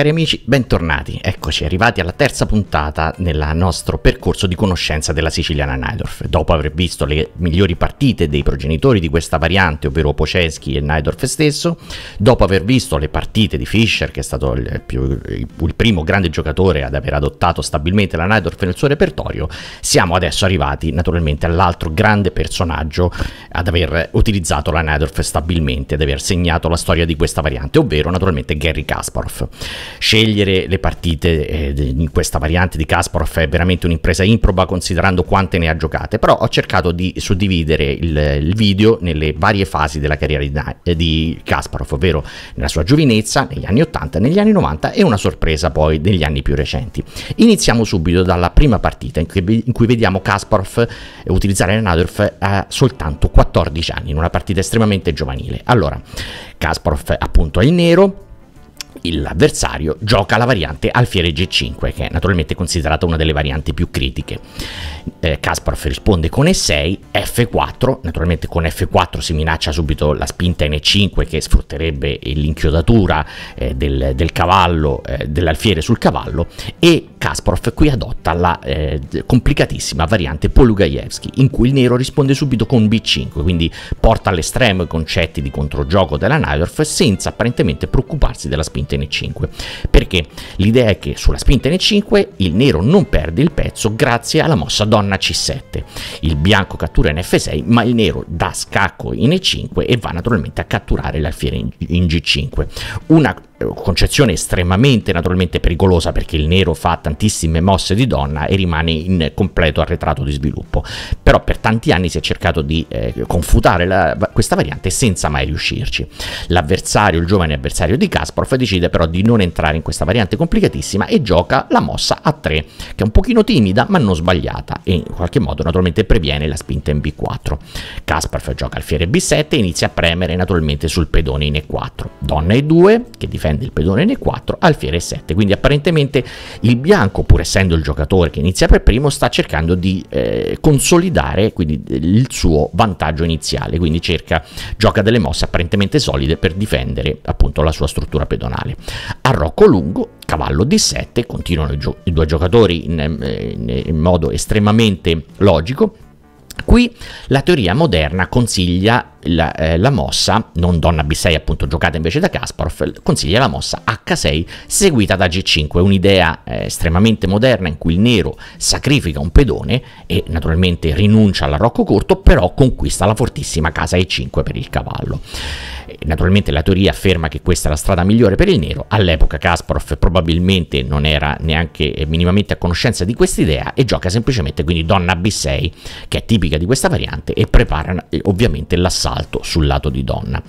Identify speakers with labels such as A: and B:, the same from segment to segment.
A: cari amici, bentornati. Eccoci, arrivati alla terza puntata nel nostro percorso di conoscenza della siciliana Nidorf. Dopo aver visto le migliori partite dei progenitori di questa variante, ovvero Poceschi e Nidorf stesso, dopo aver visto le partite di Fischer, che è stato il, più, il primo grande giocatore ad aver adottato stabilmente la Nidorf nel suo repertorio, siamo adesso arrivati naturalmente all'altro grande personaggio ad aver utilizzato la Nidorf stabilmente, ad aver segnato la storia di questa variante, ovvero naturalmente Gary Kasparov scegliere le partite eh, in questa variante di Kasparov è veramente un'impresa improba considerando quante ne ha giocate, però ho cercato di suddividere il, il video nelle varie fasi della carriera di, eh, di Kasparov, ovvero nella sua giovinezza, negli anni 80, negli anni 90 e una sorpresa poi negli anni più recenti. Iniziamo subito dalla prima partita in cui, in cui vediamo Kasparov eh, utilizzare Nenadorf a eh, soltanto 14 anni, in una partita estremamente giovanile. Allora, Kasparov appunto è in nero, l'avversario gioca la variante alfiere g5 che è naturalmente considerata una delle varianti più critiche eh, Kasparov risponde con e6 f4 naturalmente con f4 si minaccia subito la spinta in e5 che sfrutterebbe l'inchiodatura eh, del, del, cavallo eh, dell'alfiere sul cavallo e Kasparov qui adotta la eh, complicatissima variante Polugaevski in cui il nero risponde subito con b5 quindi porta all'estremo i concetti di controgioco della Najdorf senza apparentemente preoccuparsi della spinta spinta N5 perché l'idea è che sulla spinta N5 il nero non perde il pezzo grazie alla mossa donna C7 il bianco cattura in F6 ma il nero dà scacco in E5 e va naturalmente a catturare l'alfiere in G5 una concezione estremamente naturalmente pericolosa perché il nero fa tantissime mosse di donna e rimane in completo arretrato di sviluppo però per tanti anni si è cercato di eh, confutare la, questa variante senza mai riuscirci l'avversario il giovane avversario di Kasparov decide però di non entrare in questa variante complicatissima e gioca la mossa a 3 che è un pochino timida ma non sbagliata e in qualche modo naturalmente previene la spinta in B4 Kasparov gioca al fiere B7 e inizia a premere naturalmente sul pedone in E4 donna E2 che difende difende il pedone ne 4, alfiere 7. Quindi apparentemente il bianco, pur essendo il giocatore che inizia per primo, sta cercando di eh, consolidare quindi, il suo vantaggio iniziale, quindi cerca, gioca delle mosse apparentemente solide per difendere appunto la sua struttura pedonale. arrocco Lungo, cavallo D7, continuano i, gio- i due giocatori in, eh, in, in modo estremamente logico Qui la teoria moderna consiglia la, eh, la, mossa, non donna B6 appunto giocata invece da Kasparov, consiglia la mossa H6 seguita da G5, un'idea eh, estremamente moderna in cui il nero sacrifica un pedone e naturalmente rinuncia alla all'arrocco corto, però conquista la fortissima casa E5 per il cavallo naturalmente la teoria afferma che questa è la strada migliore per il nero, all'epoca Kasparov probabilmente non era neanche eh, minimamente a conoscenza di quest'idea e gioca semplicemente quindi donna B6 che è tipica di questa variante e prepara eh, ovviamente l'assalto sul lato di donna.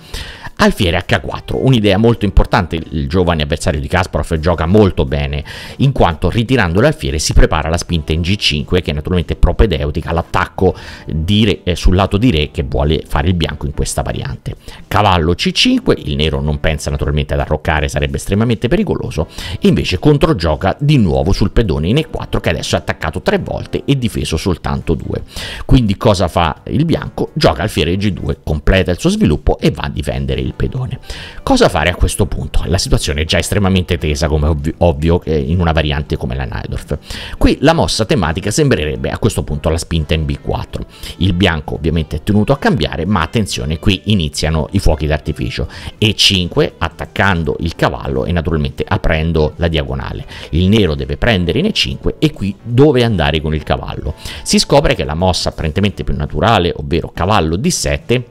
A: Alfiere H4, un'idea molto importante, il giovane avversario di Kasparov gioca molto bene, in quanto ritirando l'alfiere si prepara la spinta in G5 che è naturalmente propedeutica all'attacco eh, sul lato di re che vuole fare il bianco in questa variante. Cavallo C5, il nero non pensa naturalmente ad arroccare, sarebbe estremamente pericoloso, invece controgioca di nuovo sul pedone in E4 che adesso è attaccato tre volte e difeso soltanto due. Quindi cosa fa il bianco? Gioca alfiere G2, completa il suo sviluppo e va a difendere il del pedone. Cosa fare a questo punto? La situazione è già estremamente tesa, come ovvio, ovvio eh, in una variante come la Naldorf. Qui la mossa tematica sembrerebbe a questo punto la spinta in B4. Il bianco ovviamente è tenuto a cambiare, ma attenzione, qui iniziano i fuochi d'artificio. E5 attaccando il cavallo e naturalmente aprendo la diagonale. Il nero deve prendere in E5 e qui dove andare con il cavallo. Si scopre che la mossa apparentemente più naturale, ovvero cavallo D7,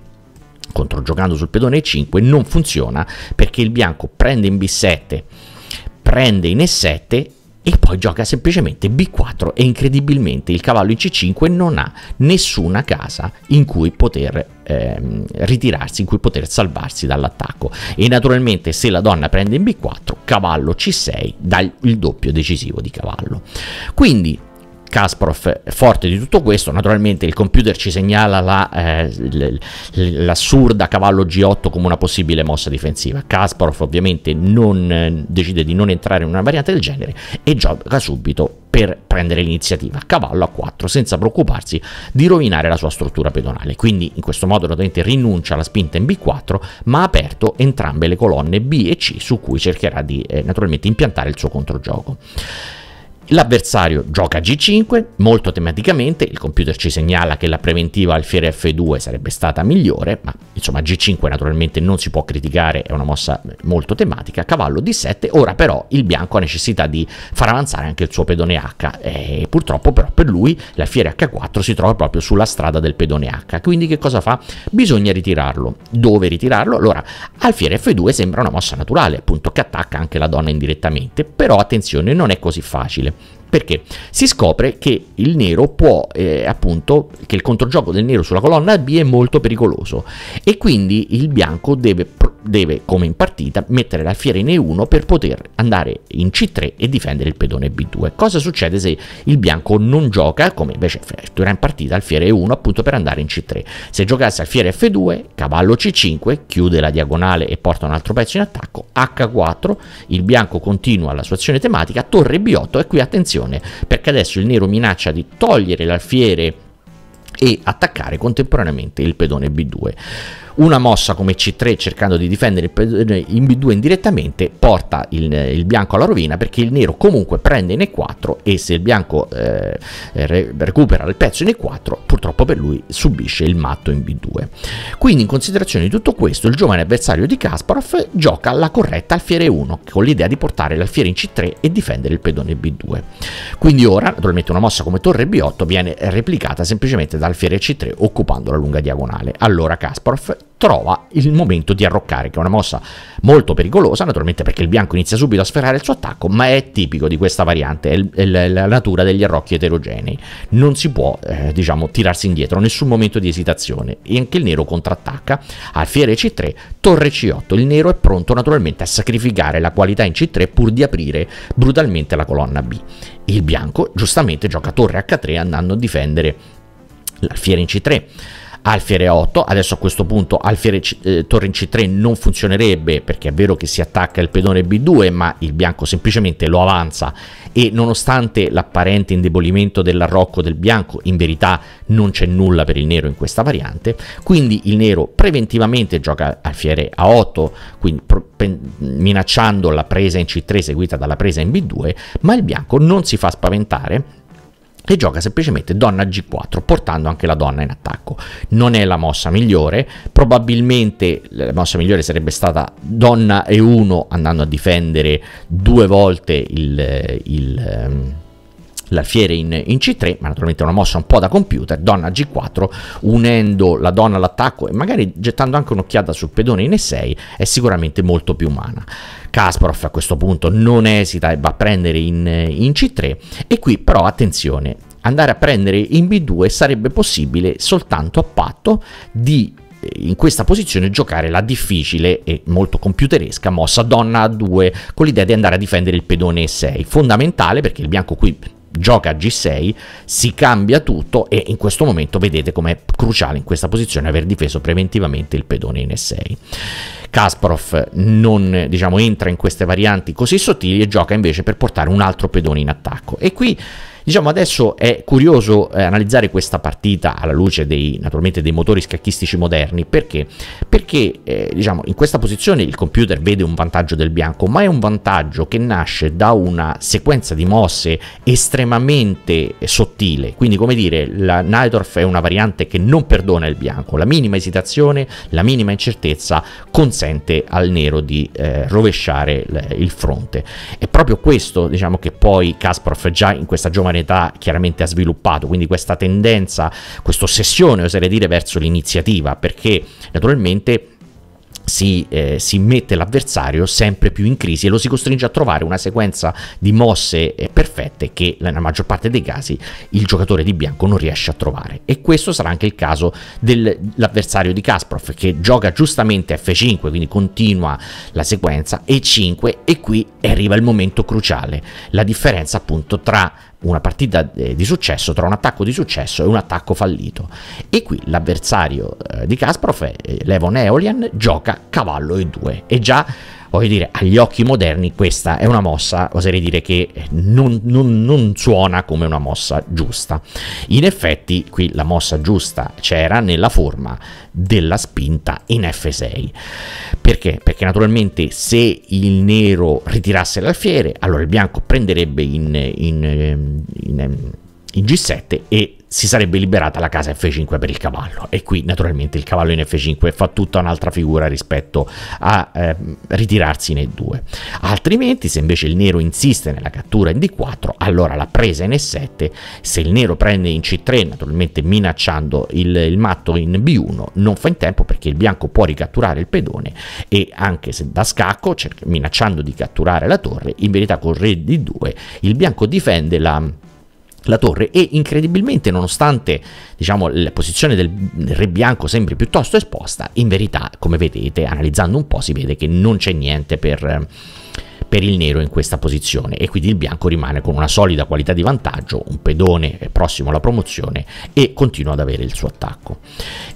A: controgiocando sul pedone E5 non funziona perché il bianco prende in B7, prende in E7 e poi gioca semplicemente B4 e incredibilmente il cavallo in C5 non ha nessuna casa in cui poter ehm, ritirarsi, in cui poter salvarsi dall'attacco e naturalmente se la donna prende in B4 cavallo C6 dà il doppio decisivo di cavallo quindi Kasparov forte di tutto questo, naturalmente il computer ci segnala la, eh, l'assurda cavallo G8 come una possibile mossa difensiva. Kasparov ovviamente non, eh, decide di non entrare in una variante del genere e gioca subito per prendere l'iniziativa cavallo a 4 senza preoccuparsi di rovinare la sua struttura pedonale. Quindi in questo modo naturalmente rinuncia alla spinta in B4 ma ha aperto entrambe le colonne B e C su cui cercherà di eh, naturalmente impiantare il suo controgioco. L'avversario gioca G5, molto tematicamente, il computer ci segnala che la preventiva alfiere F2 sarebbe stata migliore, ma insomma G5 naturalmente non si può criticare, è una mossa eh, molto tematica, cavallo D7, ora però il bianco ha necessità di far avanzare anche il suo pedone H e purtroppo però per lui l'alfiere H4 si trova proprio sulla strada del pedone H, quindi che cosa fa? Bisogna ritirarlo. Dove ritirarlo? Allora, alfiere F2 sembra una mossa naturale, appunto che attacca anche la donna indirettamente, però attenzione, non è così facile. Perché? Si scopre che il nero può, eh, appunto, che il controgioco del nero sulla colonna B è molto pericoloso e quindi il bianco deve deve, come in partita, mettere l'alfiere in E1 per poter andare in C3 e difendere il pedone B2. Cosa succede se il bianco non gioca, come invece era in partita, alfiere E1 appunto per andare in C3? Se giocasse alfiere F2, cavallo C5, chiude la diagonale e porta un altro pezzo in attacco, H4, il bianco continua la sua azione tematica, torre B8 e qui attenzione, perché adesso il nero minaccia di togliere l'alfiere e attaccare contemporaneamente il pedone B2 una mossa come C3 cercando di difendere eh, in B2 indirettamente porta il, eh, il bianco alla rovina perché il nero comunque prende in E4 e se il bianco eh, recupera il pezzo in E4 purtroppo per lui subisce il matto in B2. Quindi in considerazione di tutto questo il giovane avversario di Kasparov gioca la corretta alfiere 1 con l'idea di portare l'alfiere in C3 e difendere il pedone B2. Quindi ora naturalmente una mossa come torre B8 viene replicata semplicemente dal dall'alfiere C3 occupando la lunga diagonale. Allora Kasparov trova il momento di arroccare, che è una mossa molto pericolosa, naturalmente perché il bianco inizia subito a sferrare il suo attacco, ma è tipico di questa variante, è, il, è la natura degli arrocchi eterogenei. Non si può, eh, diciamo, tirarsi indietro, nessun momento di esitazione. E anche il nero contrattacca, alfiere C3, torre C8. Il nero è pronto naturalmente a sacrificare la qualità in C3 pur di aprire brutalmente la colonna B. Il bianco giustamente gioca torre H3 andando a difendere l'alfiere in C3 alfiere 8 adesso a questo punto alfiere eh, torre in c3 non funzionerebbe perché è vero che si attacca il pedone b2 ma il bianco semplicemente lo avanza e nonostante l'apparente indebolimento dell'arrocco del bianco in verità non c'è nulla per il nero in questa variante quindi il nero preventivamente gioca alfiere a 8 quindi minacciando la presa in c3 seguita dalla presa in b2 ma il bianco non si fa spaventare e gioca semplicemente donna g4 portando anche la donna in attacco. Non è la mossa migliore, probabilmente la mossa migliore sarebbe stata donna e1 andando a difendere due volte il... il ehm, l'alfiere in, in, C3, ma naturalmente una mossa un po' da computer, donna G4, unendo la donna all'attacco e magari gettando anche un'occhiata sul pedone in E6, è sicuramente molto più umana. Kasparov a questo punto non esita e va a prendere in, in C3 e qui però attenzione, andare a prendere in B2 sarebbe possibile soltanto a patto di eh, in questa posizione giocare la difficile e molto computeresca mossa donna a 2 con l'idea di andare a difendere il pedone 6 fondamentale perché il bianco qui gioca a G6, si cambia tutto e in questo momento vedete com'è cruciale in questa posizione aver difeso preventivamente il pedone in E6. Kasparov non diciamo, entra in queste varianti così sottili e gioca invece per portare un altro pedone in attacco. E qui Diciamo adesso è curioso eh, analizzare questa partita alla luce dei, naturalmente dei motori scacchistici moderni, perché? Perché eh, diciamo, in questa posizione il computer vede un vantaggio del bianco, ma è un vantaggio che nasce da una sequenza di mosse estremamente eh, sottile, quindi come dire la Nidorf è una variante che non perdona il bianco, la minima esitazione, la minima incertezza consente al nero di eh, rovesciare il fronte. È proprio questo diciamo, che poi Kasparov già in questa giovane età chiaramente ha sviluppato, quindi questa tendenza, questa ossessione oserei dire verso l'iniziativa, perché naturalmente si, eh, si, mette l'avversario sempre più in crisi e lo si costringe a trovare una sequenza di mosse eh, perfette che nella maggior parte dei casi il giocatore di bianco non riesce a trovare. E questo sarà anche il caso dell'avversario di Kasparov che gioca giustamente F5, quindi continua la sequenza E5 e qui arriva il momento cruciale, la differenza appunto tra una partita eh, di successo tra un attacco di successo e un attacco fallito. E qui l'avversario eh, di Kasparov, eh, Levon Eolian, gioca cavallo e 2 e già voglio dire, agli occhi moderni questa è una mossa, oserei dire che non, non, non suona come una mossa giusta. In effetti qui la mossa giusta c'era nella forma della spinta in F6. Perché? Perché naturalmente se il nero ritirasse l'alfiere, allora il bianco prenderebbe in, in, ehm, in, ehm, in in G7 e si sarebbe liberata la casa F5 per il cavallo e qui naturalmente il cavallo in F5 fa tutta un'altra figura rispetto a eh, ritirarsi in E2 altrimenti se invece il nero insiste nella cattura in D4 allora la presa in E7 se il nero prende in C3 naturalmente minacciando il, il matto in B1 non fa in tempo perché il bianco può ricatturare il pedone e anche se da scacco cioè minacciando di catturare la torre in verità con Re D2 il bianco difende la la torre e incredibilmente nonostante diciamo, la posizione del re bianco sembri piuttosto esposta in verità come vedete analizzando un po' si vede che non c'è niente per, per il nero in questa posizione e quindi il bianco rimane con una solida qualità di vantaggio un pedone prossimo alla promozione e continua ad avere il suo attacco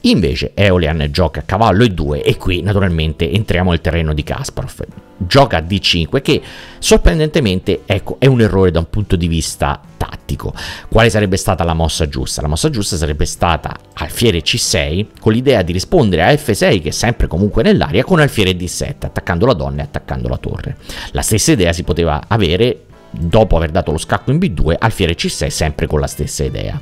A: invece Eolian gioca a cavallo e 2 e qui naturalmente entriamo nel terreno di Kasparov gioca a D5 che sorprendentemente ecco, è un errore da un punto di vista tattico. Quale sarebbe stata la mossa giusta? La mossa giusta sarebbe stata alfiere C6 con l'idea di rispondere a F6 che è sempre comunque nell'aria con alfiere D7 attaccando la donna e attaccando la torre. La stessa idea si poteva avere dopo aver dato lo scacco in B2, alfiere C6 sempre con la stessa idea.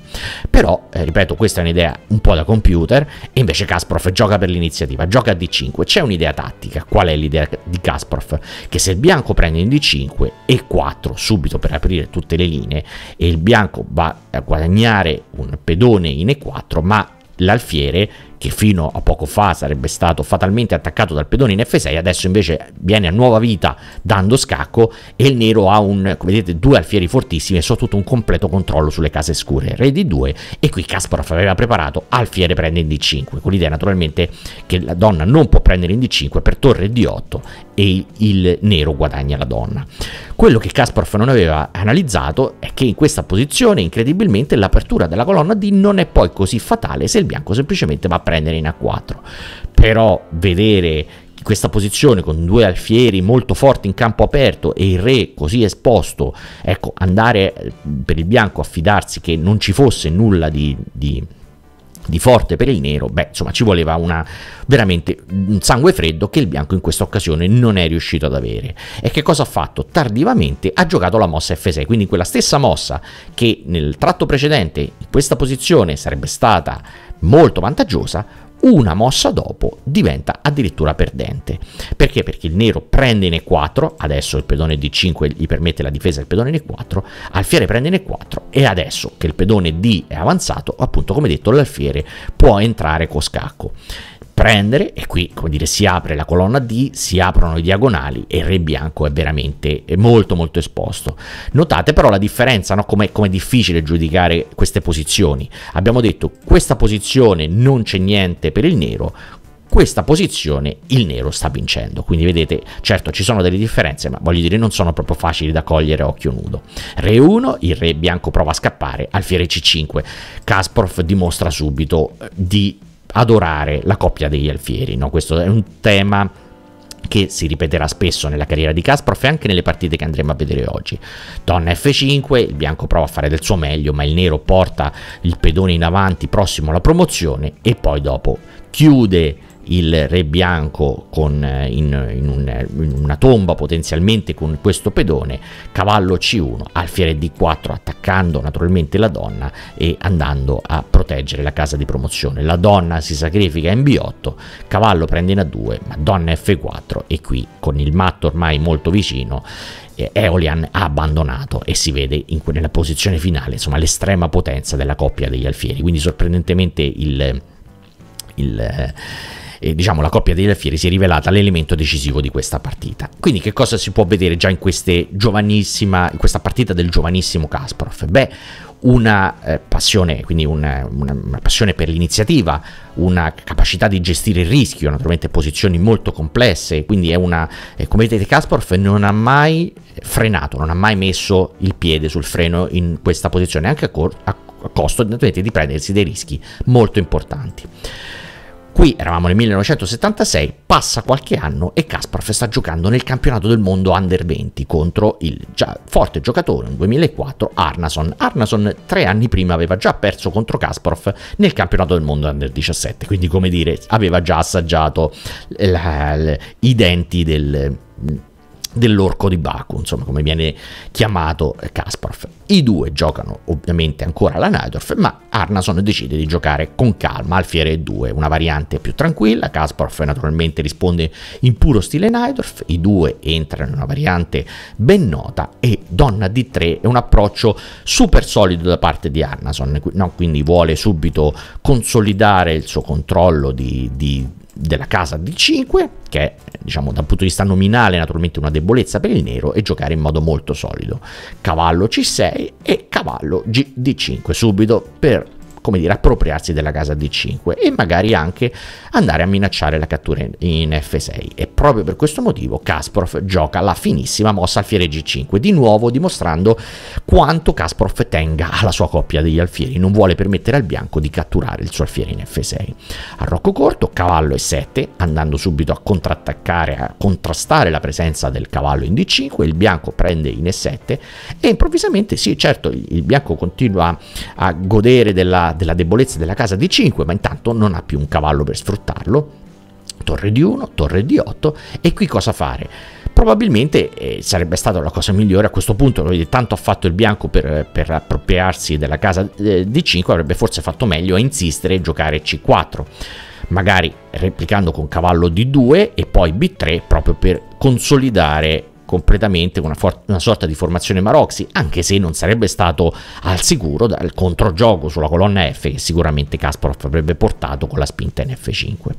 A: Però, eh, ripeto, questa è un'idea un po' da computer, e invece Kasparov gioca per l'iniziativa, gioca a D5. C'è un'idea tattica, qual è l'idea di Kasparov? Che se il bianco prende in D5 e 4 subito per aprire tutte le linee, e il bianco va a guadagnare un pedone in E4, ma l'alfiere che fino a poco fa sarebbe stato fatalmente attaccato dal pedone in F6, adesso invece viene a nuova vita dando scacco e il nero ha un, come vedete, due alfieri fortissimi e soprattutto un completo controllo sulle case scure. Re D2 e qui Kasparov aveva preparato alfiere prende in D5, con l'idea naturalmente che la donna non può prendere in D5 per torre D8 e il nero guadagna la donna. Quello che Kasparov non aveva analizzato è che in questa posizione incredibilmente l'apertura della colonna D non è poi così fatale se il bianco semplicemente va a prendere prendere in A4. Però vedere questa posizione con due alfieri molto forti in campo aperto e il re così esposto, ecco, andare eh, per il bianco a fidarsi che non ci fosse nulla di, di di forte per il nero, beh, insomma, ci voleva una, veramente un sangue freddo che il bianco in questa occasione non è riuscito ad avere. E che cosa ha fatto? Tardivamente ha giocato la mossa F6, quindi quella stessa mossa che nel tratto precedente in questa posizione sarebbe stata molto vantaggiosa, una mossa dopo diventa addirittura perdente. Perché? Perché il nero prende in E4, adesso il pedone D5 gli permette la difesa del pedone e 4 alfiere prende in E4 e adesso che il pedone D è avanzato, appunto come detto l'alfiere può entrare con scacco prendere e qui come dire si apre la colonna D, si aprono i diagonali e il re bianco è veramente molto molto esposto. Notate però la differenza, no? come è difficile giudicare queste posizioni. Abbiamo detto questa posizione non c'è niente per il nero, questa posizione il nero sta vincendo. Quindi vedete, certo ci sono delle differenze, ma voglio dire non sono proprio facili da cogliere a occhio nudo. Re 1, il re bianco prova a scappare, alfiere C5. Kasparov dimostra subito eh, di adorare la coppia degli alfieri. No? Questo è un tema che si ripeterà spesso nella carriera di Kasparov e anche nelle partite che andremo a vedere oggi. Donna F5, il bianco prova a fare del suo meglio, ma il nero porta il pedone in avanti prossimo alla promozione e poi dopo chiude il re bianco con, eh, in, in, un, in, una tomba potenzialmente con questo pedone, cavallo C1, alfiere D4 attaccando naturalmente la donna e andando a proteggere la casa di promozione. La donna si sacrifica in B8, cavallo prende in A2, ma donna F4 e qui con il matto ormai molto vicino eh, Eolian ha abbandonato e si vede in, nella posizione finale insomma l'estrema potenza della coppia degli alfieri quindi sorprendentemente il, il eh, eh, diciamo, la coppia degli alfieri si è rivelata l'elemento decisivo di questa partita. Quindi che cosa si può vedere già in, in questa partita del giovanissimo Kasparov? Beh, una eh, passione, quindi una, una, una passione per l'iniziativa, una capacità di gestire il rischio, naturalmente posizioni molto complesse, quindi è una, eh, come vedete Kasparov non ha mai frenato, non ha mai messo il piede sul freno in questa posizione, anche a, a, a costo naturalmente di prendersi dei rischi molto importanti. Qui eravamo nel 1976, passa qualche anno e Kasparov sta giocando nel campionato del mondo under 20 contro il già forte giocatore nel 2004 Arnason. Arnason tre anni prima aveva già perso contro Kasparov nel campionato del mondo under 17, quindi come dire aveva già assaggiato la, la, i denti del dell'orco di Baku, insomma come viene chiamato eh, Kasparov. I due giocano ovviamente ancora alla Nidorf, ma Arnason decide di giocare con calma al Fiere 2, una variante più tranquilla, Kasparov naturalmente risponde in puro stile Nidorf, i due entrano in una variante ben nota e Donna D3 è un approccio super solido da parte di Arnason, no? quindi vuole subito consolidare il suo controllo di, di della casa di 5, che è diciamo da punto di vista nominale naturalmente una debolezza per il nero, e giocare in modo molto solido. Cavallo C6 e cavallo G 5 subito per come dire, appropriarsi della casa D5 e magari anche andare a minacciare la cattura in F6. E proprio per questo motivo Kasparov gioca la finissima mossa alfiere G5, di nuovo dimostrando quanto Kasparov tenga alla sua coppia degli alfieri, non vuole permettere al bianco di catturare il suo alfiere in F6. A rocco corto, cavallo E7, andando subito a contrattaccare, a contrastare la presenza del cavallo in D5, il bianco prende in E7 e improvvisamente sì, certo, il bianco continua a godere della della debolezza della casa di 5, ma intanto non ha più un cavallo per sfruttarlo. Torre di 1, torre di 8 e qui cosa fare? Probabilmente eh, sarebbe stata la cosa migliore a questo punto, vedete, tanto ha fatto il bianco per, per appropriarsi della casa eh, di 5, avrebbe forse fatto meglio a insistere e giocare C4 magari replicando con cavallo D2 e poi B3 proprio per consolidare completamente con una, for- una, sorta di formazione Maroxi, anche se non sarebbe stato al sicuro dal controgioco sulla colonna F che sicuramente Kasparov avrebbe portato con la spinta in F5.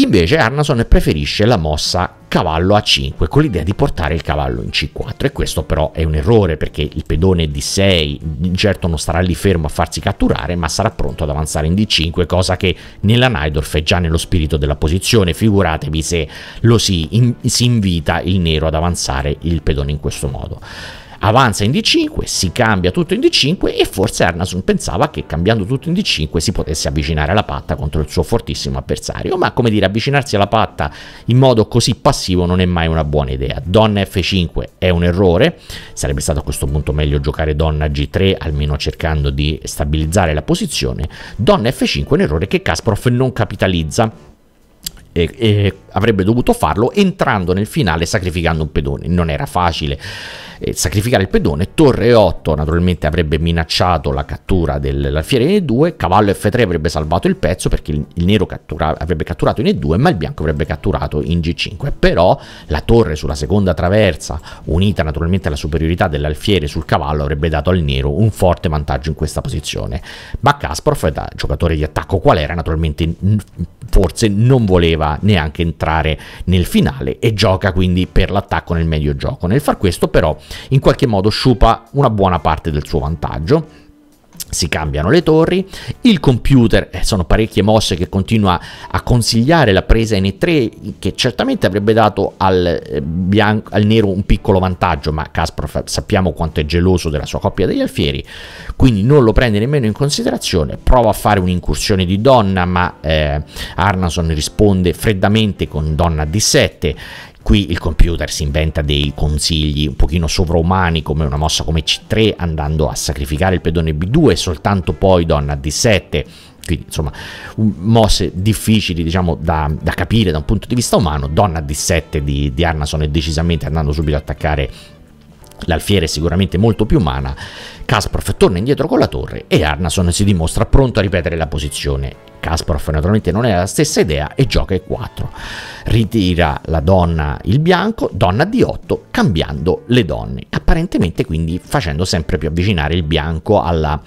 A: Invece Arnason preferisce la mossa cavallo A5 con l'idea di portare il cavallo in C4 e questo però è un errore perché il pedone D6 certo non starà lì fermo a farsi catturare ma sarà pronto ad avanzare in D5 cosa che nella Naidorf è già nello spirito della posizione figuratevi se lo si, in, si invita il nero ad avanzare il pedone in questo modo avanza in D5, si cambia tutto in D5 e forse Arnason pensava che cambiando tutto in D5 si potesse avvicinare alla patta contro il suo fortissimo avversario, ma come dire avvicinarsi alla patta in modo così passivo non è mai una buona idea. Donna F5 è un errore, sarebbe stato a questo punto meglio giocare donna G3 almeno cercando di stabilizzare la posizione, donna F5 è un errore che Kasparov non capitalizza e, e avrebbe dovuto farlo entrando nel finale sacrificando un pedone. Non era facile eh, sacrificare il pedone, torre 8 naturalmente avrebbe minacciato la cattura dell'alfiere in E2, cavallo F3 avrebbe salvato il pezzo perché il, il nero cattura, avrebbe catturato in E2 ma il bianco avrebbe catturato in G5, però la torre sulla seconda traversa unita naturalmente alla superiorità dell'alfiere sul cavallo avrebbe dato al nero un forte vantaggio in questa posizione, ma Kasparov da giocatore di attacco qual era naturalmente forse non voleva neanche entrare nel finale e gioca quindi per l'attacco nel medio gioco. Nel far questo però in qualche modo sciupa una buona parte del suo vantaggio si cambiano le torri, il computer, eh, sono parecchie mosse che continua a consigliare la presa in E3 che certamente avrebbe dato al, eh, bianco, al nero un piccolo vantaggio, ma Kasparov eh, sappiamo quanto è geloso della sua coppia degli alfieri, quindi non lo prende nemmeno in considerazione, prova a fare un'incursione di donna, ma eh, Arnason risponde freddamente con donna D7, Qui il computer si inventa dei consigli un pochino sovraumani come una mossa come C3 andando a sacrificare il pedone B2 e soltanto poi donna D7 quindi insomma mosse difficili diciamo da, da, capire da un punto di vista umano donna D7 di, di Arnason è decisamente andando subito ad attaccare L'alfiere è sicuramente molto più umana, Kasparov torna indietro con la torre e Arnason si dimostra pronto a ripetere la posizione. Kasparov naturalmente non è la stessa idea e gioca E4. Ritira la donna il bianco, donna D8, cambiando le donne, apparentemente quindi facendo sempre più avvicinare il bianco alla,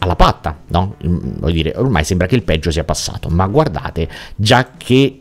A: alla patta, no? Mm, voglio dire, ormai sembra che il peggio sia passato, ma guardate, già che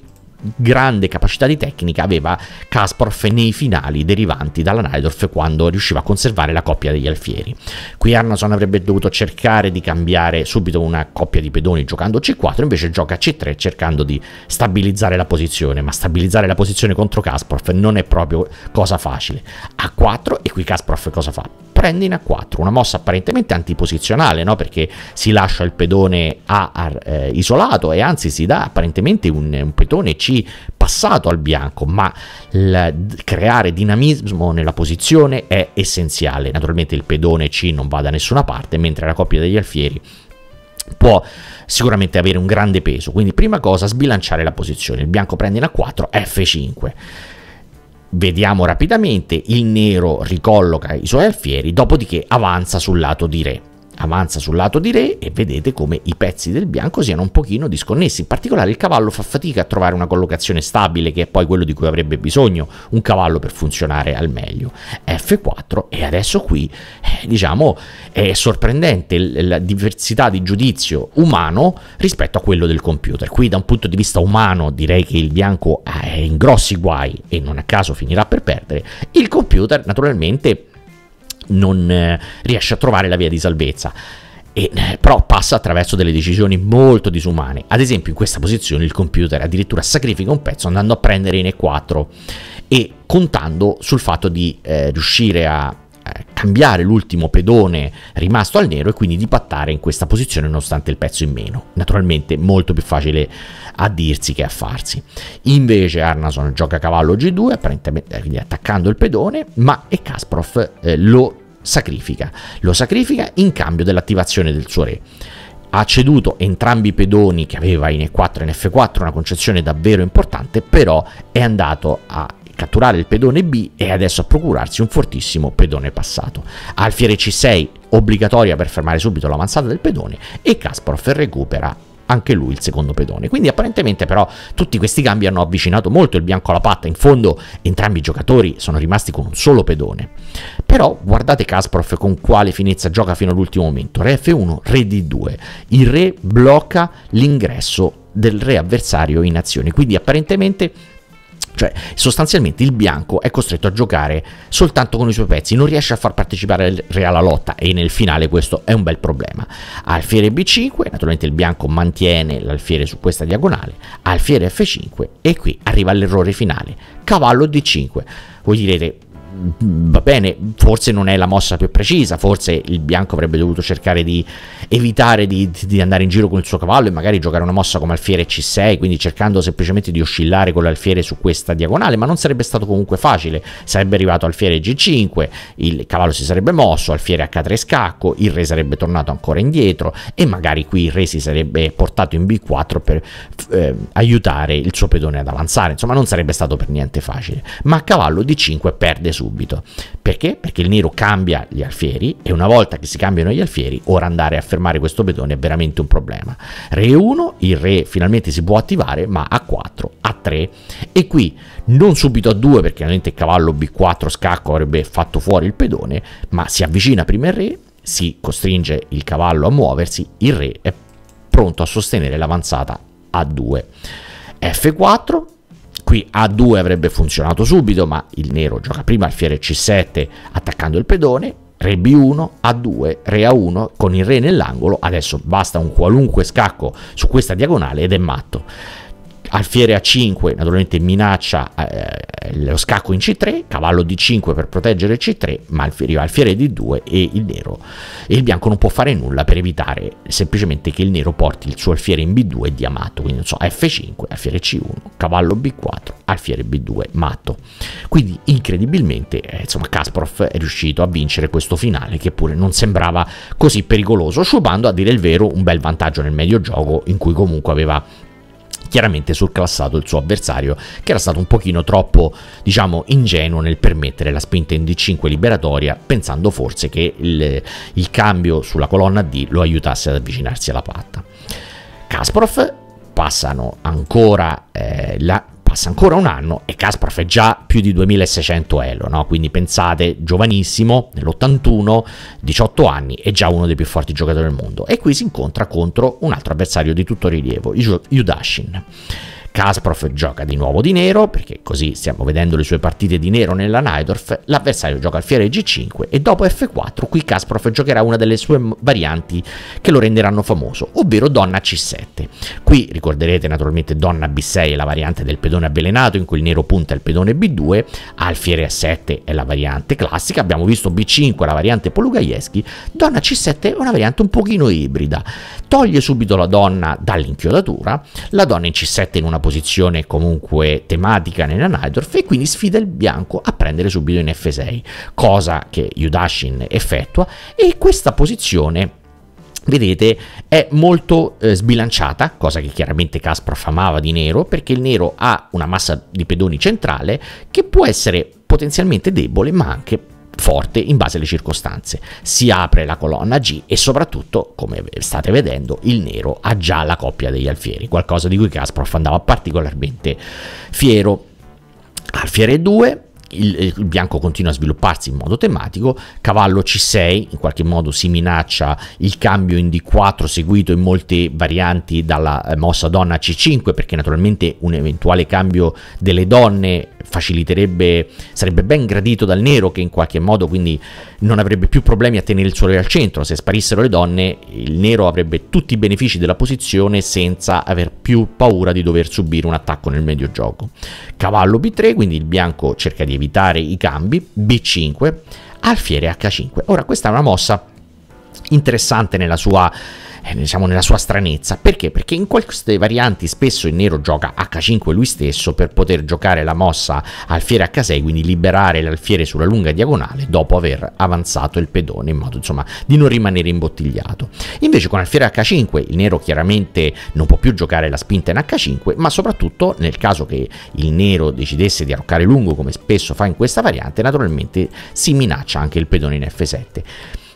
A: grande capacità di tecnica aveva Kasparov nei finali derivanti dalla Najdorf quando riusciva a conservare la coppia degli alfieri. Qui Arnason avrebbe dovuto cercare di cambiare subito una coppia di pedoni giocando C4, invece gioca C3 cercando di stabilizzare la posizione, ma stabilizzare la posizione contro Kasparov non è proprio cosa facile. A4 e qui Kasparov cosa fa? prende in A4, una mossa apparentemente antiposizionale, no? perché si lascia il pedone A eh, isolato e anzi si dà apparentemente un, un pedone C passato al bianco, ma il, creare dinamismo nella posizione è essenziale. Naturalmente il pedone C non va da nessuna parte, mentre la coppia degli alfieri può sicuramente avere un grande peso. Quindi prima cosa sbilanciare la posizione. Il bianco prende in A4, F5. Vediamo rapidamente, il nero ricolloca i suoi alfieri, dopodiché avanza sul lato di re avanza sul lato di re e vedete come i pezzi del bianco siano un pochino disconnessi. In particolare il cavallo fa fatica a trovare una collocazione stabile che è poi quello di cui avrebbe bisogno un cavallo per funzionare al meglio. F4 e adesso qui eh, diciamo è sorprendente la diversità di giudizio umano rispetto a quello del computer. Qui da un punto di vista umano direi che il bianco eh, è in grossi guai e non a caso finirà per perdere. Il computer naturalmente non eh, riesce a trovare la via di salvezza. E, eh, però passa attraverso delle decisioni molto disumane. Ad esempio, in questa posizione il computer addirittura sacrifica un pezzo andando a prendere in E4 e contando sul fatto di eh, riuscire a cambiare l'ultimo pedone rimasto al nero e quindi di pattare in questa posizione nonostante il pezzo in meno. Naturalmente molto più facile a dirsi che a farsi. Invece Arnason gioca a cavallo G2, apparentemente eh, quindi attaccando il pedone, ma e Kasparov eh, lo sacrifica. Lo sacrifica in cambio dell'attivazione del suo re ha ceduto entrambi i pedoni che aveva in E4 e in F4, una concezione davvero importante, però è andato a catturare il pedone B e adesso a procurarsi un fortissimo pedone passato. Alfiere C6 obbligatoria per fermare subito l'avanzata del pedone e Kasparov recupera anche lui il secondo pedone. Quindi apparentemente però tutti questi cambi hanno avvicinato molto il bianco alla patta, in fondo entrambi i giocatori sono rimasti con un solo pedone. Però guardate Kasparov con quale finezza gioca fino all'ultimo momento, re F1, re D2, il re blocca l'ingresso del re avversario in azione, quindi apparentemente cioè, sostanzialmente il bianco è costretto a giocare soltanto con i suoi pezzi, non riesce a far partecipare il Re alla lotta e nel finale questo è un bel problema. Alfiere B5, naturalmente il bianco mantiene l'alfiere su questa diagonale, alfiere F5 e qui arriva l'errore finale, cavallo D5. Voi direte va bene, forse non è la mossa più precisa, forse il bianco avrebbe dovuto cercare di evitare di, di, andare in giro con il suo cavallo e magari giocare una mossa come alfiere C6, quindi cercando semplicemente di oscillare con l'alfiere su questa diagonale, ma non sarebbe stato comunque facile, sarebbe arrivato alfiere G5, il cavallo si sarebbe mosso, alfiere H3 scacco, il re sarebbe tornato ancora indietro e magari qui il re si sarebbe portato in B4 per eh, aiutare il suo pedone ad avanzare, insomma non sarebbe stato per niente facile, ma cavallo D5 perde su subito. Perché? Perché il nero cambia gli alfieri e una volta che si cambiano gli alfieri, ora andare a fermare questo pedone è veramente un problema. Re 1, il re finalmente si può attivare, ma a 4, a 3 e qui non subito a 2 perché ovviamente il cavallo B4 scacco avrebbe fatto fuori il pedone, ma si avvicina prima il re, si costringe il cavallo a muoversi, il re è pronto a sostenere l'avanzata a 2. F4 Qui A2 avrebbe funzionato subito, ma il nero gioca prima alfiere C7 attaccando il pedone, re B1, A2, re A1 con il re nell'angolo, adesso basta un qualunque scacco su questa diagonale ed è matto. Alfiere A5 naturalmente minaccia eh, lo scacco in C3, cavallo D5 per proteggere C3, ma arriva alfiere D2 e il nero e il bianco non può fare nulla per evitare semplicemente che il nero porti il suo alfiere in B2 di amato, quindi non so, F5, alfiere C1, cavallo B4, alfiere B2 matto. Quindi incredibilmente, eh, insomma, Kasparov è riuscito a vincere questo finale che pure non sembrava così pericoloso, sciupando a dire il vero un bel vantaggio nel medio gioco in cui comunque aveva chiaramente surclassato il suo avversario che era stato un pochino troppo diciamo ingenuo nel permettere la spinta in D5 liberatoria pensando forse che il, il cambio sulla colonna D lo aiutasse ad avvicinarsi alla patta. Kasparov passano ancora eh, la, passa ancora un anno e Kasparov è già più di 2600 elo, no? quindi pensate, giovanissimo, nell'81, 18 anni, è già uno dei più forti giocatori del mondo e qui si incontra contro un altro avversario di tutto rilievo, Yudashin. Kasprov gioca di nuovo di nero, perché così stiamo vedendo le sue partite di nero nella Nidorf, l'avversario gioca al fiere G5 e dopo F4 qui Kasprov giocherà una delle sue varianti che lo renderanno famoso, ovvero donna C7. Qui ricorderete naturalmente donna B6 è la variante del pedone avvelenato in cui il nero punta il pedone B2, alfiere A7 è la variante classica, abbiamo visto B5 la variante Polugaieschi, donna C7 è una variante un pochino ibrida, toglie subito la donna dall'inchiodatura, la donna in C7 in una posizione comunque tematica nella Nidorf e quindi sfida il bianco a prendere subito in F6, cosa che Yudashin effettua e questa posizione vedete è molto eh, sbilanciata, cosa che chiaramente Kasparov amava di nero, perché il nero ha una massa di pedoni centrale che può essere potenzialmente debole ma anche forte in base alle circostanze. Si apre la colonna G e soprattutto, come state vedendo, il nero ha già la coppia degli alfieri, qualcosa di cui Kasparov andava particolarmente fiero. Alfiere 2, il, il, bianco continua a svilupparsi in modo tematico, cavallo C6 in qualche modo si minaccia il cambio in D4 seguito in molte varianti dalla eh, mossa donna C5 perché naturalmente un eventuale cambio delle donne faciliterebbe, sarebbe ben gradito dal nero che in qualche modo quindi non avrebbe più problemi a tenere il sole al centro, se sparissero le donne il nero avrebbe tutti i benefici della posizione senza aver più paura di dover subire un attacco nel medio gioco. Cavallo B3, quindi il bianco cerca di evitare i cambi, B5, alfiere H5. Ora questa è una mossa interessante nella sua diciamo nella sua stranezza. Perché? Perché in queste varianti spesso il nero gioca H5 lui stesso per poter giocare la mossa alfiere H6, quindi liberare l'alfiere sulla lunga diagonale dopo aver avanzato il pedone in modo insomma di non rimanere imbottigliato. Invece con alfiere H5 il nero chiaramente non può più giocare la spinta in H5, ma soprattutto nel caso che il nero decidesse di arroccare lungo come spesso fa in questa variante, naturalmente si minaccia anche il pedone in F7.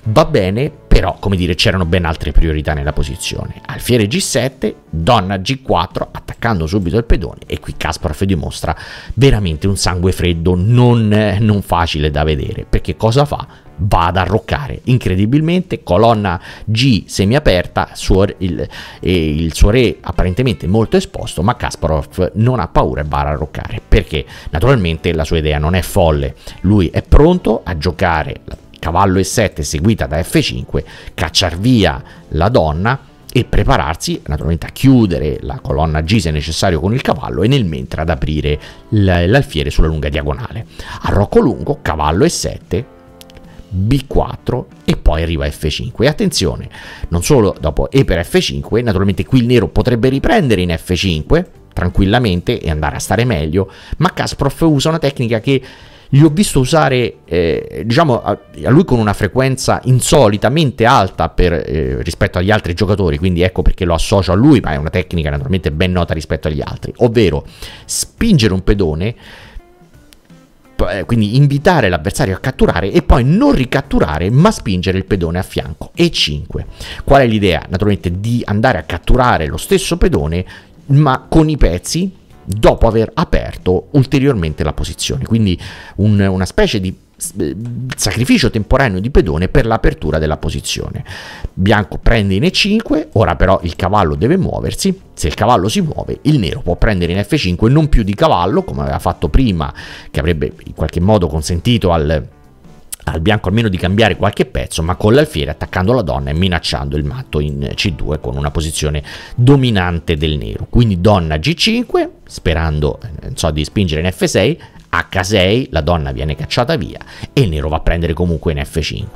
A: Va bene, però, come dire, c'erano ben altre priorità nella posizione. Alfiere G7, donna G4, attaccando subito il pedone e qui Kasparov dimostra veramente un sangue freddo non, non facile da vedere, perché cosa fa? va ad arroccare incredibilmente colonna G semiaperta suo, il, il, suo re apparentemente molto esposto ma Kasparov non ha paura e va ad arroccare perché naturalmente la sua idea non è folle lui è pronto a giocare cavallo E7 seguita da F5, cacciar via la donna e prepararsi naturalmente a chiudere la colonna G se necessario con il cavallo e nel mentre ad aprire l'alfiere sulla lunga diagonale. A rocco lungo, cavallo E7, B4 e poi arriva F5. E attenzione, non solo dopo E per F5, naturalmente qui il nero potrebbe riprendere in F5 tranquillamente e andare a stare meglio, ma Kasprov usa una tecnica che gli ho visto usare, eh, diciamo, a, a, lui con una frequenza insolitamente alta per, eh, rispetto agli altri giocatori, quindi ecco perché lo associo a lui, ma è una tecnica naturalmente ben nota rispetto agli altri, ovvero spingere un pedone, eh, quindi invitare l'avversario a catturare e poi non ricatturare ma spingere il pedone a fianco. E5. Qual è l'idea? Naturalmente di andare a catturare lo stesso pedone ma con i pezzi dopo aver aperto ulteriormente la posizione, quindi un, una specie di eh, sacrificio temporaneo di pedone per l'apertura della posizione. Bianco prende in E5, ora però il cavallo deve muoversi, se il cavallo si muove il nero può prendere in F5 non più di cavallo come aveva fatto prima, che avrebbe in qualche modo consentito al al bianco almeno di cambiare qualche pezzo, ma con l'alfiere attaccando la donna e minacciando il matto in C2 con una posizione dominante del nero. Quindi donna G5, sperando eh, so, di spingere in F6, H6, la donna viene cacciata via e il nero va a prendere comunque in F5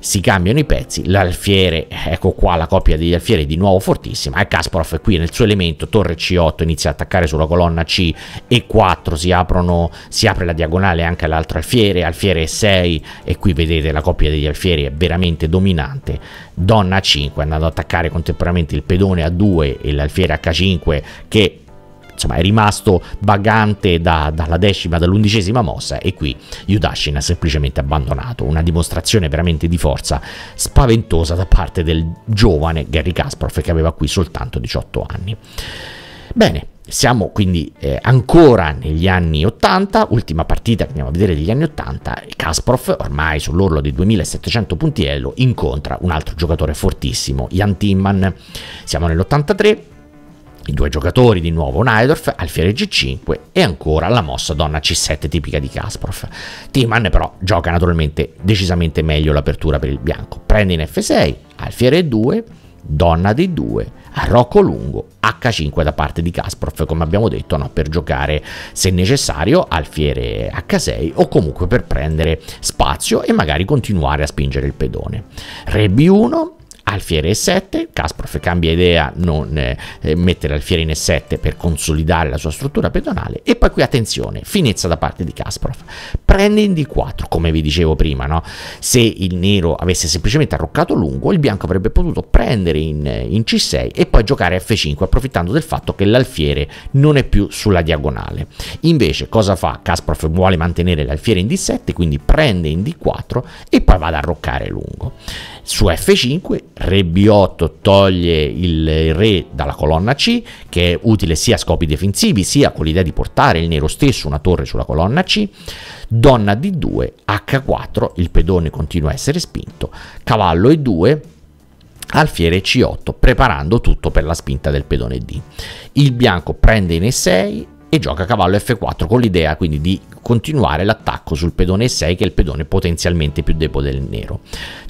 A: si cambiano i pezzi, l'alfiere, ecco qua la coppia degli alfieri di nuovo fortissima e Kasparov qui nel suo elemento, torre C8 inizia ad attaccare sulla colonna C e 4 si, aprono, si apre la diagonale anche all'altro alfiere, alfiere 6 e qui vedete la coppia degli alfieri è veramente dominante, donna 5 andando ad attaccare contemporaneamente il pedone A2 e l'alfiere H5 che insomma, è rimasto vagante da, dalla decima, dall'undicesima mossa e qui Yudashin ha semplicemente abbandonato. Una dimostrazione veramente di forza spaventosa da parte del giovane Gary Kasparov che aveva qui soltanto 18 anni. Bene, siamo quindi eh, ancora negli anni 80, ultima partita che andiamo a vedere degli anni 80, Kasparov ormai sull'orlo dei 2700 punti eh, incontra un altro giocatore fortissimo, Jan Timman. Siamo nell'83 i due giocatori di nuovo Naidorf, alfiere G5 e ancora la mossa donna C7 tipica di Kasparov. Timan però gioca naturalmente decisamente meglio l'apertura per il bianco. Prende in F6, alfiere 2 donna D2, arrocco lungo, H5 da parte di Kasparov, come abbiamo detto, no? per giocare se necessario alfiere H6 o comunque per prendere spazio e magari continuare a spingere il pedone. Re B1, alfiere E7, Kasparov cambia idea non eh, eh mettere alfiere in E7 per consolidare la sua struttura pedonale e poi qui attenzione, finezza da parte di Kasparov, prende in D4 come vi dicevo prima, no? se il nero avesse semplicemente arroccato lungo il bianco avrebbe potuto prendere in, in C6 e poi giocare F5 approfittando del fatto che l'alfiere non è più sulla diagonale, invece cosa fa? Kasparov vuole mantenere l'alfiere in D7 quindi prende in D4 e poi va ad arroccare lungo su F5 re B8 toglie il re dalla colonna C che è utile sia a scopi difensivi sia con l'idea di portare il nero stesso una torre sulla colonna C donna D2 H4 il pedone continua a essere spinto cavallo E2 alfiere C8 preparando tutto per la spinta del pedone D il bianco prende in E6 e gioca a cavallo F4 con l'idea quindi di continuare l'attacco sul pedone 6 che è il pedone potenzialmente più debole del nero.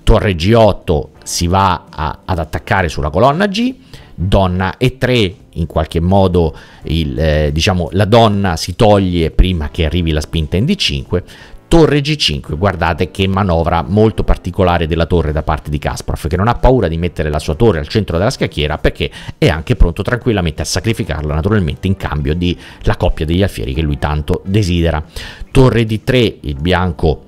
A: Torre G8 si va a, ad attaccare sulla colonna G, donna E3 in qualche modo il, eh, diciamo, la donna si toglie prima che arrivi la spinta in D5, Torre G5, guardate che manovra molto particolare della torre da parte di Kasparov, che non ha paura di mettere la sua torre al centro della scacchiera perché è anche pronto tranquillamente a sacrificarla naturalmente in cambio della coppia degli alfieri che lui tanto desidera. Torre D3, il bianco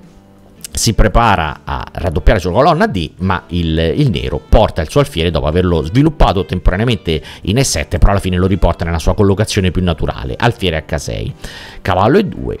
A: si prepara a raddoppiare sulla colonna D, ma il, il, nero porta il suo alfiere dopo averlo sviluppato temporaneamente in E7, però alla fine lo riporta nella sua collocazione più naturale, alfiere H6. Cavallo E2,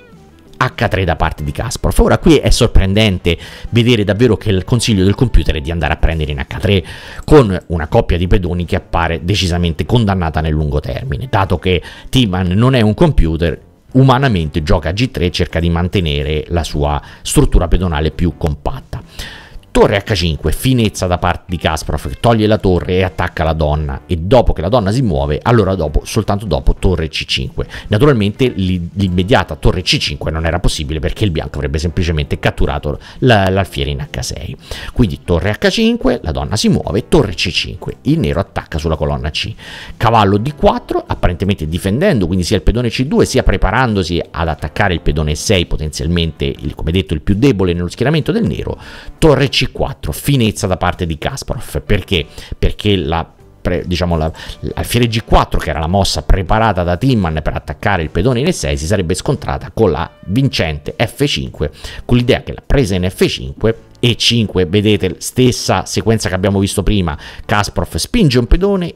A: H3 da parte di Kasparov. Ora qui è sorprendente vedere davvero che il consiglio del computer è di andare a prendere in H3 con una coppia di pedoni che appare decisamente condannata nel lungo termine, dato che Timan non è un computer umanamente gioca a G3 e cerca di mantenere la sua struttura pedonale più compatta. Torre H5, finezza da parte di Kasparov, che toglie la torre e attacca la donna e dopo che la donna si muove, allora dopo, soltanto dopo, torre C5. Naturalmente l'immediata torre C5 non era possibile perché il bianco avrebbe semplicemente catturato l'alfiere in H6. Quindi torre H5, la donna si muove, torre C5, il nero attacca sulla colonna C. Cavallo D4, apparentemente difendendo quindi sia il pedone C2 sia preparandosi ad attaccare il pedone 6 potenzialmente, il, come detto, il più debole nello schieramento del nero, torre C5 4 finezza da parte di Kasparov. Perché? Perché la Pre, diciamo la, G4 che era la mossa preparata da Timman per attaccare il pedone in E6 si sarebbe scontrata con la vincente F5 con l'idea che la presa in F5 e5 vedete stessa sequenza che abbiamo visto prima Kasparov spinge un pedone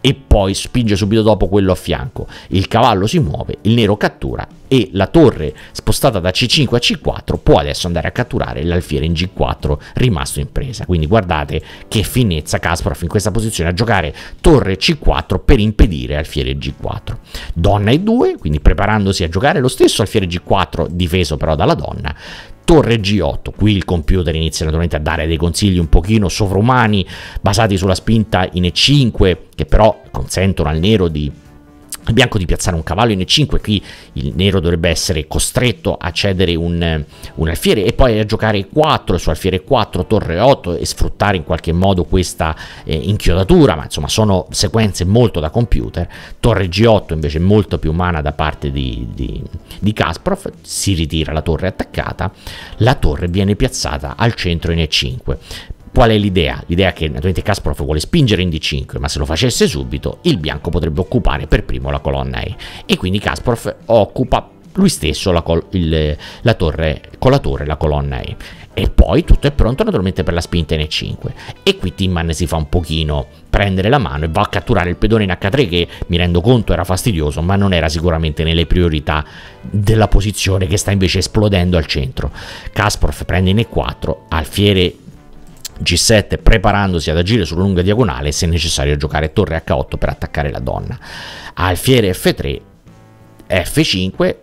A: e poi spinge subito dopo quello a fianco. Il cavallo si muove, il nero cattura e la torre spostata da C5 a C4 può adesso andare a catturare l'alfiere in G4 rimasto in presa. Quindi guardate che finezza Kasparov in questa posizione a giocare torre C4 per impedire alfiere G4. Donna E2, quindi preparandosi a giocare lo stesso alfiere G4 difeso però dalla donna torre G8. Qui il computer inizia naturalmente a dare dei consigli un pochino sovrumani basati sulla spinta in E5 che però consentono al nero di bianco di piazzare un cavallo in E5, qui il nero dovrebbe essere costretto a cedere un, un alfiere e poi a giocare 4 su alfiere 4, torre 8 e sfruttare in qualche modo questa eh, inchiodatura, ma insomma sono sequenze molto da computer, torre G8 invece molto più umana da parte di, di, di Kasparov, si ritira la torre attaccata, la torre viene piazzata al centro in E5, Qual è l'idea? L'idea è che naturalmente Kasparov vuole spingere in D5, ma se lo facesse subito il bianco potrebbe occupare per primo la colonna E e quindi Kasparov occupa lui stesso la col- il, la torre, con la torre la colonna E e poi tutto è pronto naturalmente per la spinta in E5 e qui Timman si fa un pochino prendere la mano e va a catturare il pedone in H3 che mi rendo conto era fastidioso ma non era sicuramente nelle priorità della posizione che sta invece esplodendo al centro Kasparov prende in E4 Alfiere G7 preparandosi ad agire sulla lunga diagonale se necessario giocare torre H8 per attaccare la donna. Alfiere F3, F5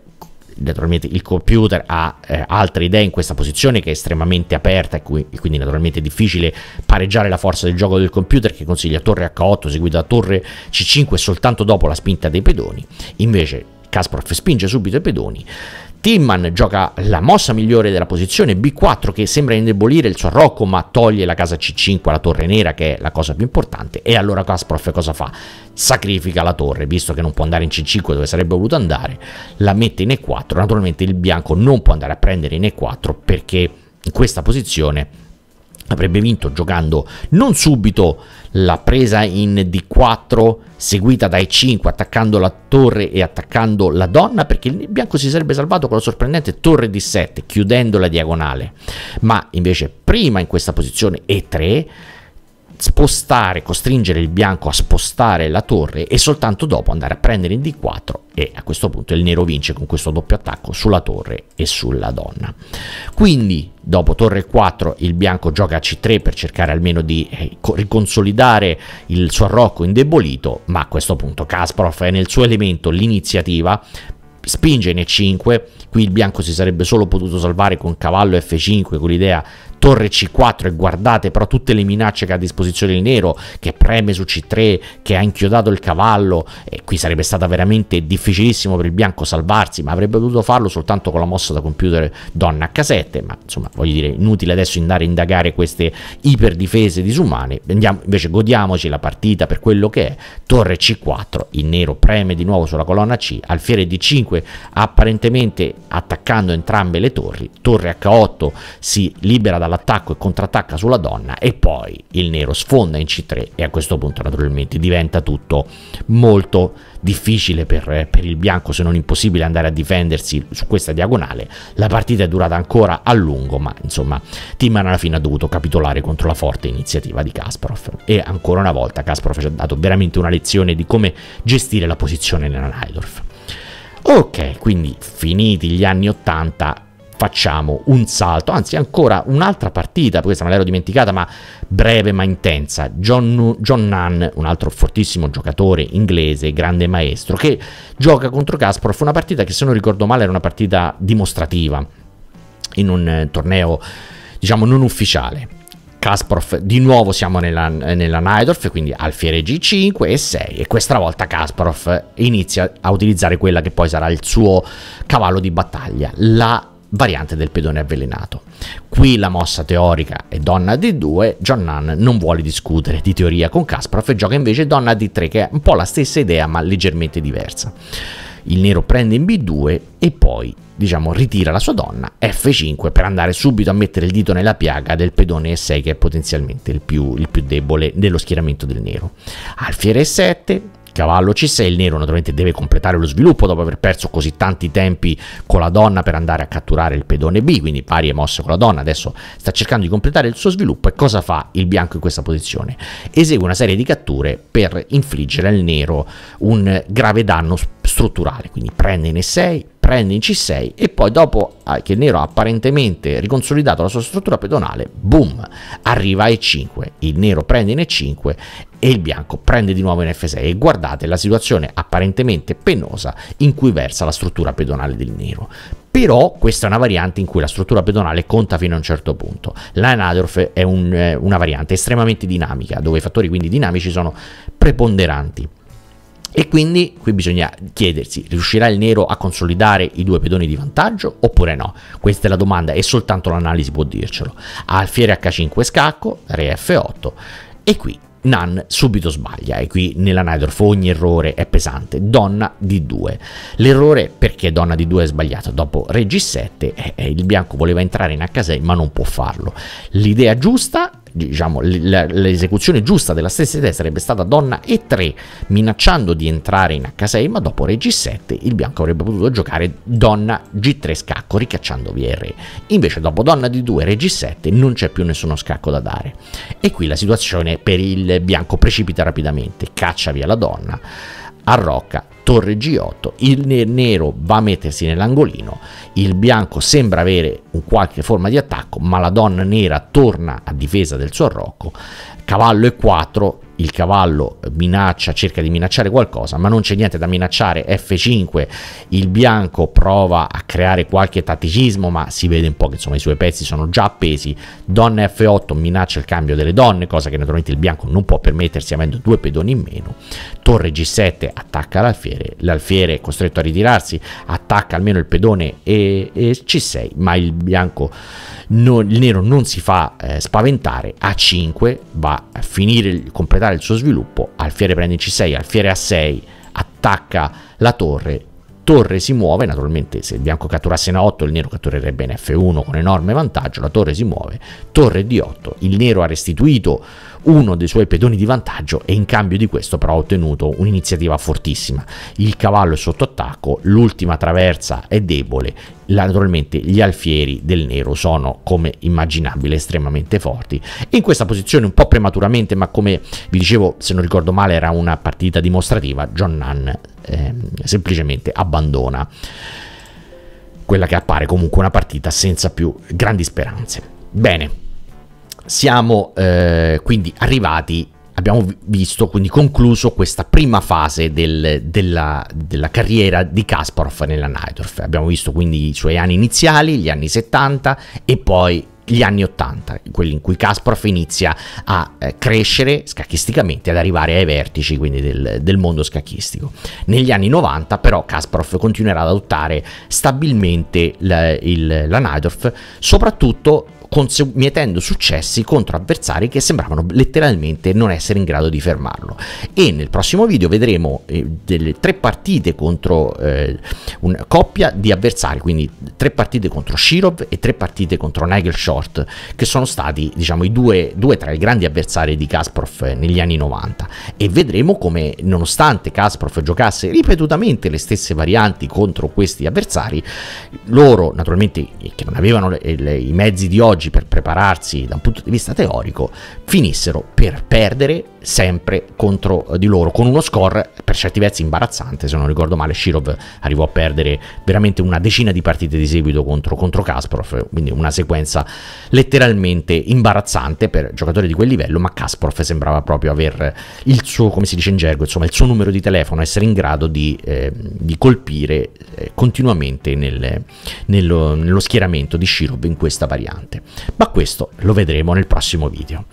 A: naturalmente il computer ha eh, altre idee in questa posizione che è estremamente aperta e, cui, e, quindi naturalmente è difficile pareggiare la forza del gioco del computer che consiglia torre H8 seguita da torre C5 soltanto dopo la spinta dei pedoni invece Kasparov spinge subito i pedoni Timman gioca la mossa migliore della posizione, B4 che sembra indebolire il suo arrocco ma toglie la casa C5 alla torre nera che è la cosa più importante e allora Kasparov cosa fa? Sacrifica la torre, visto che non può andare in C5 dove sarebbe voluto andare, la mette in E4, naturalmente il bianco non può andare a prendere in E4 perché in questa posizione avrebbe vinto giocando non subito la presa in D4 seguita dai 5 attaccando la torre e attaccando la donna perché il bianco si sarebbe salvato con la sorprendente torre D7 chiudendo la diagonale ma invece prima in questa posizione E3 spostare, costringere il bianco a spostare la torre e soltanto dopo andare a prendere in D4 e a questo punto il nero vince con questo doppio attacco sulla torre e sulla donna. Quindi dopo torre 4 il bianco gioca a C3 per cercare almeno di eh, riconsolidare il suo arrocco indebolito, ma a questo punto Kasparov è nel suo elemento l'iniziativa spinge in E5, qui il bianco si sarebbe solo potuto salvare con cavallo F5 con l'idea torre C4 e guardate però tutte le minacce che ha a disposizione il nero che preme su C3, che ha inchiodato il cavallo e qui sarebbe stata veramente difficilissimo per il bianco salvarsi ma avrebbe dovuto farlo soltanto con la mossa da computer donna a casette ma insomma voglio dire inutile adesso andare a indagare queste iperdifese disumane Andiamo, invece godiamoci la partita per quello che è torre C4 il nero preme di nuovo sulla colonna C alfiere D5 5 apparentemente attaccando entrambe le torri, torre H8 si libera dall'attacco e contrattacca sulla donna e poi il nero sfonda in C3 e a questo punto naturalmente diventa tutto molto difficile per, per il bianco se non impossibile andare a difendersi su questa diagonale, la partita è durata ancora a lungo ma insomma Timman alla fine ha dovuto capitolare contro la forte iniziativa di Kasparov e ancora una volta Kasparov ci ha dato veramente una lezione di come gestire la posizione nella Najdorf. Ok, quindi finiti gli anni 80 facciamo un salto, anzi ancora un'altra partita, questa me l'ero dimenticata, ma breve ma intensa. John, John Nunn, un altro fortissimo giocatore inglese, grande maestro, che gioca contro Kasparov, una partita che se non ricordo male era una partita dimostrativa in un eh, torneo diciamo non ufficiale. Kasparov di nuovo siamo nella, nella Naidorf, quindi alfiere G5 e 6 e questa volta Kasparov inizia a utilizzare quella che poi sarà il suo cavallo di battaglia, la variante del pedone avvelenato. Qui la mossa teorica è donna d2, John Nunn non vuole discutere di teoria con Kasparov e gioca invece donna d3 che è un po' la stessa idea ma leggermente diversa il nero prende in B2 e poi diciamo ritira la sua donna F5 per andare subito a mettere il dito nella piaga del pedone E6 che è potenzialmente il più, il più debole dello schieramento del nero. Alfiere E7, cavallo C6, il nero naturalmente deve completare lo sviluppo dopo aver perso così tanti tempi con la donna per andare a catturare il pedone B, quindi pari e mosse con la donna, adesso sta cercando di completare il suo sviluppo e cosa fa il bianco in questa posizione? Esegue una serie di catture per infliggere al nero un grave danno strutturale, quindi prende in E6, prende in C6 e poi dopo ah, che il nero ha apparentemente riconsolidato la sua struttura pedonale, boom, arriva a E5, il nero prende in E5 e il bianco prende di nuovo in F6 e guardate la situazione apparentemente penosa in cui versa la struttura pedonale del nero. Però questa è una variante in cui la struttura pedonale conta fino a un certo punto. L'Anadorf è un, eh, una variante estremamente dinamica, dove i fattori quindi dinamici sono preponderanti. E quindi qui bisogna chiedersi, riuscirà il nero a consolidare i due pedoni di vantaggio oppure no? Questa è la domanda e soltanto l'analisi può dircelo. Alfiere H5 scacco, re F8 e qui Nan subito sbaglia e qui nella Nidorf ogni errore è pesante, donna di 2. L'errore perché donna di 2 è sbagliato, dopo re G7 eh, eh, il bianco voleva entrare in H6 ma non può farlo. L'idea giusta diciamo, l'esecuzione giusta della stessa idea sarebbe stata donna E3, minacciando di entrare in H6, ma dopo Re G7 il bianco avrebbe potuto giocare donna G3 scacco, ricacciando via il re. Invece dopo donna D2, Re G7 non c'è più nessuno scacco da dare. E qui la situazione per il bianco precipita rapidamente, caccia via la donna, arrocca torre G8, il nero va a mettersi nell'angolino, il bianco sembra avere un qualche forma di attacco, ma la donna nera torna a difesa del suo arrocco, cavallo E4 il cavallo minaccia, cerca di minacciare qualcosa, ma non c'è niente da minacciare. F5, il bianco prova a creare qualche tatticismo, ma si vede un po' che insomma i suoi pezzi sono già appesi. Donna F8 minaccia il cambio delle donne, cosa che naturalmente il bianco non può permettersi avendo due pedoni in meno. Torre G7 attacca l'alfiere, l'alfiere è costretto a ritirarsi, attacca almeno il pedone e, e C6, ma il bianco non, il nero non si fa eh, spaventare, A5 va a finire, completare il suo sviluppo, alfiere prende in C6, alfiere A6, attacca la torre, torre si muove, naturalmente se il bianco catturasse in A8 il nero catturerebbe in F1 con enorme vantaggio, la torre si muove, torre D8, il nero ha restituito uno dei suoi pedoni di vantaggio e in cambio di questo però ha ottenuto un'iniziativa fortissima. Il cavallo è sotto attacco, l'ultima traversa è debole, naturalmente gli alfieri del nero sono come immaginabile estremamente forti. In questa posizione un po' prematuramente, ma come vi dicevo, se non ricordo male era una partita dimostrativa, John Nunn eh, semplicemente abbandona quella che appare comunque una partita senza più grandi speranze. Bene, siamo eh, quindi arrivati abbiamo visto, quindi concluso questa prima fase del, della, della, carriera di Kasparov nella Nightorf. Abbiamo visto quindi i suoi anni iniziali, gli anni 70 e poi gli anni 80, quelli in cui Kasparov inizia a eh, crescere scacchisticamente, ad arrivare ai vertici quindi del, del, mondo scacchistico. Negli anni 90 però Kasparov continuerà ad adottare stabilmente la, il, la Najdorf, soprattutto mietendo successi contro avversari che sembravano letteralmente non essere in grado di fermarlo. E nel prossimo video vedremo eh, delle tre partite contro eh, una coppia di avversari, quindi tre partite contro Shirov e tre partite contro Nigel Short, che sono stati diciamo, i due, due tra i grandi avversari di Kasprov negli anni 90. E vedremo come, nonostante Kasprov giocasse ripetutamente le stesse varianti contro questi avversari, loro naturalmente che non avevano le, le, i mezzi di oggi, oggi per prepararsi da un punto di vista teorico, finissero per perdere sempre contro eh, di loro, con uno score per certi versi imbarazzante, se non ricordo male Shirov arrivò a perdere veramente una decina di partite di seguito contro, contro Kasparov, quindi una sequenza letteralmente imbarazzante per giocatori di quel livello, ma Kasparov sembrava proprio avere il suo, come si dice in gergo, insomma il suo numero di telefono, essere in grado di, eh, di colpire eh, continuamente nel, nello, nello schieramento di Shirov in questa variante. Ma questo lo vedremo nel prossimo video.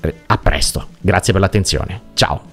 A: Eh, a presto, grazie per l'attenzione, ciao!